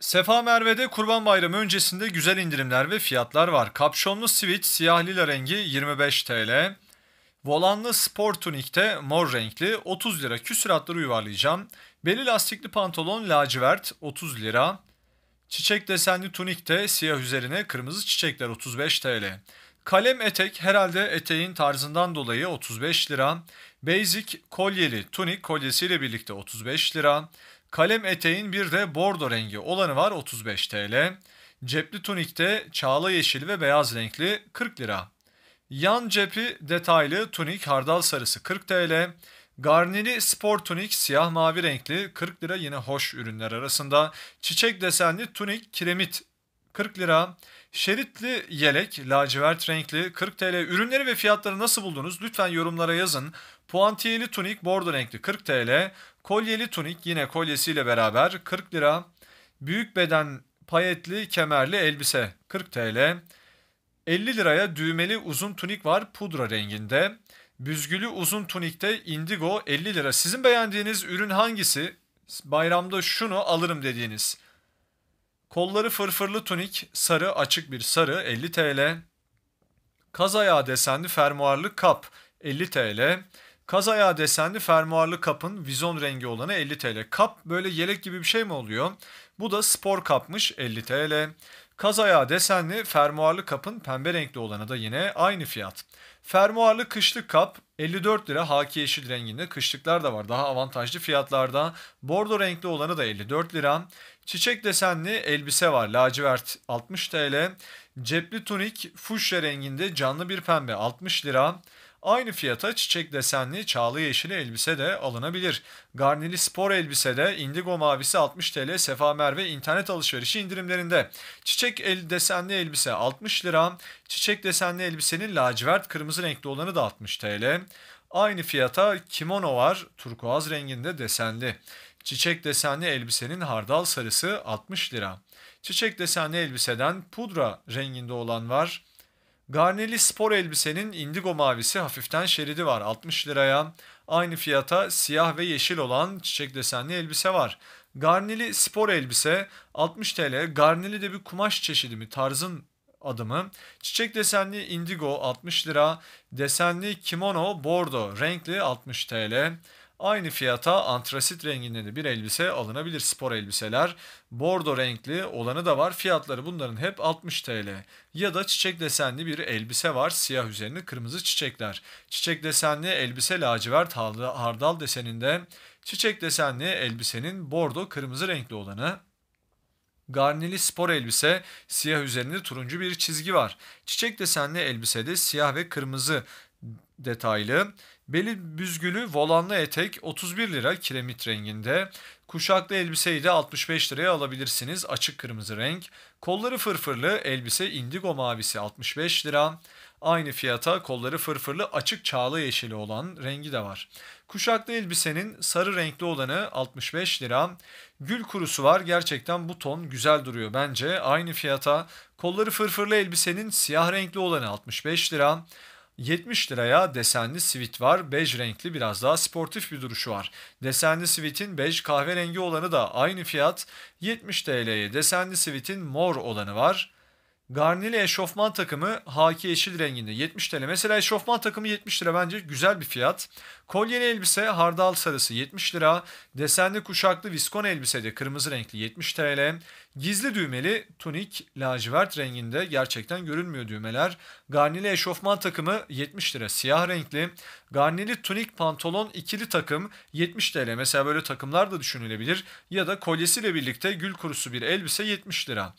Sefa Merve'de Kurban Bayramı öncesinde güzel indirimler ve fiyatlar var. Kapşonlu switch siyah lila rengi 25 TL. Volanlı spor tunikte mor renkli 30 lira küsuratları yuvarlayacağım. Beli lastikli pantolon lacivert 30 lira. Çiçek desenli tunikte siyah üzerine kırmızı çiçekler 35 TL. Kalem etek herhalde eteğin tarzından dolayı 35 lira. Basic kolyeli tunik kolyesiyle birlikte 35 lira. Kalem eteğin bir de bordo rengi olanı var 35 TL. Cepli tunikte çağla yeşil ve beyaz renkli 40 lira. Yan cepi detaylı tunik hardal sarısı 40 TL. Garnili spor tunik siyah mavi renkli 40 lira yine hoş ürünler arasında. Çiçek desenli tunik kiremit 40 lira. Şeritli yelek lacivert renkli 40 TL. Ürünleri ve fiyatları nasıl buldunuz? Lütfen yorumlara yazın. Puantiyeli tunik bordo renkli 40 TL. Kolyeli tunik yine kolyesiyle beraber 40 lira. Büyük beden payetli kemerli elbise 40 TL. 50 liraya düğmeli uzun tunik var pudra renginde. Büzgülü uzun tunikte indigo 50 lira. Sizin beğendiğiniz ürün hangisi? Bayramda şunu alırım dediğiniz. Kolları fırfırlı tunik sarı açık bir sarı 50 TL. Kaz ayağı desenli fermuarlı kap 50 TL. Kaz ayağı desenli fermuarlı kapın vizon rengi olanı 50 TL. Kap böyle yelek gibi bir şey mi oluyor? Bu da spor kapmış 50 TL. Kaz ayağı desenli fermuarlı kapın pembe renkli olanı da yine aynı fiyat. Fermuarlı kışlık kap 54 lira haki yeşil renginde kışlıklar da var. Daha avantajlı fiyatlarda. Bordo renkli olanı da 54 lira. Çiçek desenli elbise var. Lacivert 60 TL. Cepli tunik fuşya renginde canlı bir pembe 60 lira. Aynı fiyata çiçek desenli çağlı yeşili elbise de alınabilir. Garnili spor elbise de indigo mavisi 60 TL Sefa Merve internet alışverişi indirimlerinde. Çiçek el desenli elbise 60 lira. Çiçek desenli elbisenin lacivert kırmızı renkli olanı da 60 TL. Aynı fiyata kimono var turkuaz renginde desenli. Çiçek desenli elbisenin hardal sarısı 60 lira. Çiçek desenli elbiseden pudra renginde olan var Garneli spor elbisenin indigo mavisi hafiften şeridi var. 60 liraya aynı fiyata siyah ve yeşil olan çiçek desenli elbise var. Garneli spor elbise 60 TL. Garneli de bir kumaş çeşidi mi tarzın adımı. Çiçek desenli indigo 60 lira. Desenli kimono bordo renkli 60 TL. Aynı fiyata antrasit renginde de bir elbise alınabilir spor elbiseler. Bordo renkli olanı da var. Fiyatları bunların hep 60 TL. Ya da çiçek desenli bir elbise var. Siyah üzerine kırmızı çiçekler. Çiçek desenli elbise lacivert hardal deseninde. Çiçek desenli elbisenin bordo kırmızı renkli olanı. Garnili spor elbise, siyah üzerinde turuncu bir çizgi var. Çiçek desenli elbisede siyah ve kırmızı detaylı. Beli büzgülü volanlı etek 31 lira kiremit renginde. Kuşaklı elbiseyi de 65 liraya alabilirsiniz. Açık kırmızı renk. Kolları fırfırlı elbise indigo mavisi 65 lira. Aynı fiyata kolları fırfırlı açık çağlı yeşili olan rengi de var. Kuşaklı elbisenin sarı renkli olanı 65 lira. Gül kurusu var. Gerçekten bu ton güzel duruyor bence. Aynı fiyata kolları fırfırlı elbisenin siyah renkli olanı 65 lira. 70 liraya desenli sivit var. Bej renkli biraz daha sportif bir duruşu var. Desenli sivitin bej kahverengi olanı da aynı fiyat. 70 TL'ye desenli sivitin mor olanı var. Garnili eşofman takımı haki yeşil renginde 70 TL. Mesela eşofman takımı 70 lira bence güzel bir fiyat. Kolyeli elbise hardal sarısı 70 lira. Desenli kuşaklı viskon elbise de kırmızı renkli 70 TL. Gizli düğmeli tunik lacivert renginde gerçekten görünmüyor düğmeler. Garnili eşofman takımı 70 lira siyah renkli. Garnili tunik pantolon ikili takım 70 TL. Mesela böyle takımlar da düşünülebilir. Ya da kolyesiyle birlikte gül kurusu bir elbise 70 lira.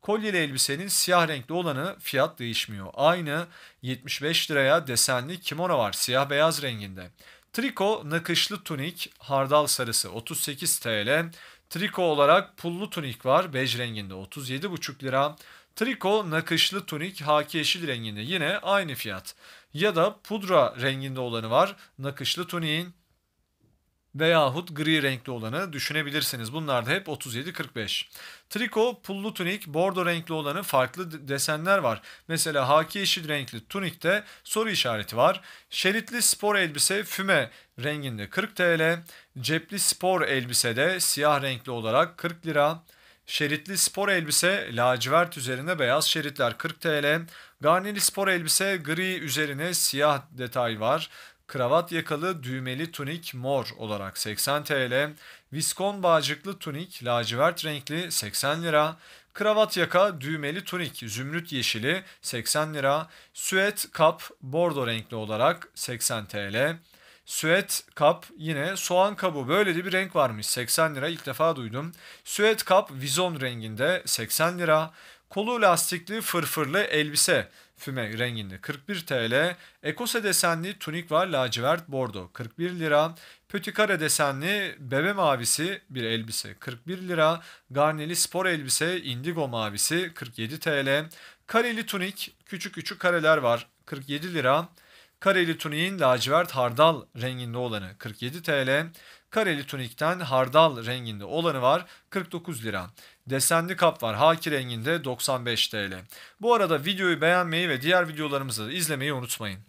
Kolyeli elbisenin siyah renkli olanı fiyat değişmiyor. Aynı 75 liraya desenli kimono var siyah beyaz renginde. Triko nakışlı tunik hardal sarısı 38 TL. Triko olarak pullu tunik var bej renginde 37,5 lira. Triko nakışlı tunik haki yeşil renginde yine aynı fiyat. Ya da pudra renginde olanı var nakışlı tuniğin veyahut gri renkli olanı düşünebilirsiniz. Bunlar da hep 37-45. Triko, pullu tunik, bordo renkli olanı farklı desenler var. Mesela haki yeşil renkli tunikte soru işareti var. Şeritli spor elbise füme renginde 40 TL. Cepli spor elbise de siyah renkli olarak 40 lira. Şeritli spor elbise lacivert üzerine beyaz şeritler 40 TL. Garneli spor elbise gri üzerine siyah detay var kravat yakalı düğmeli tunik mor olarak 80 TL, viskon bağcıklı tunik lacivert renkli 80 lira, kravat yaka düğmeli tunik zümrüt yeşili 80 lira, süet kap bordo renkli olarak 80 TL, Süet kap yine soğan kabı böyle de bir renk varmış 80 lira ilk defa duydum. Süet kap vizon renginde 80 lira. Kolu lastikli fırfırlı elbise füme renginde 41 TL. Ekose desenli tunik var lacivert bordo 41 lira. Pötikare desenli bebe mavisi bir elbise 41 lira. Garneli spor elbise indigo mavisi 47 TL. Kareli tunik küçük küçük kareler var 47 lira. Kareli tuniğin lacivert hardal renginde olanı 47 TL. Kareli tunikten hardal renginde olanı var 49 lira. Desenli kap var haki renginde 95 TL. Bu arada videoyu beğenmeyi ve diğer videolarımızı da izlemeyi unutmayın.